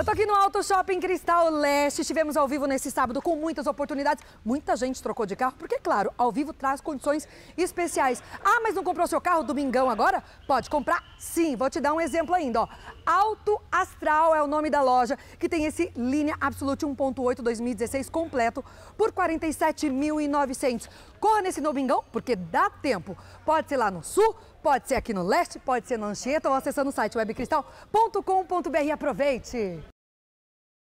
Eu tô aqui no Auto Shopping Cristal Leste. Estivemos ao vivo nesse sábado com muitas oportunidades. Muita gente trocou de carro, porque, claro, ao vivo traz condições especiais. Ah, mas não comprou seu carro domingão agora? Pode comprar? Sim, vou te dar um exemplo ainda. Ó. Auto Astral é o nome da loja, que tem esse linha Absolute 1.8 2016 completo por 47.900. Corra nesse domingão, porque dá tempo. Pode ser lá no Sul, pode ser aqui no Leste, pode ser na Anchieta ou acessando o site webcristal.com.br. Aproveite!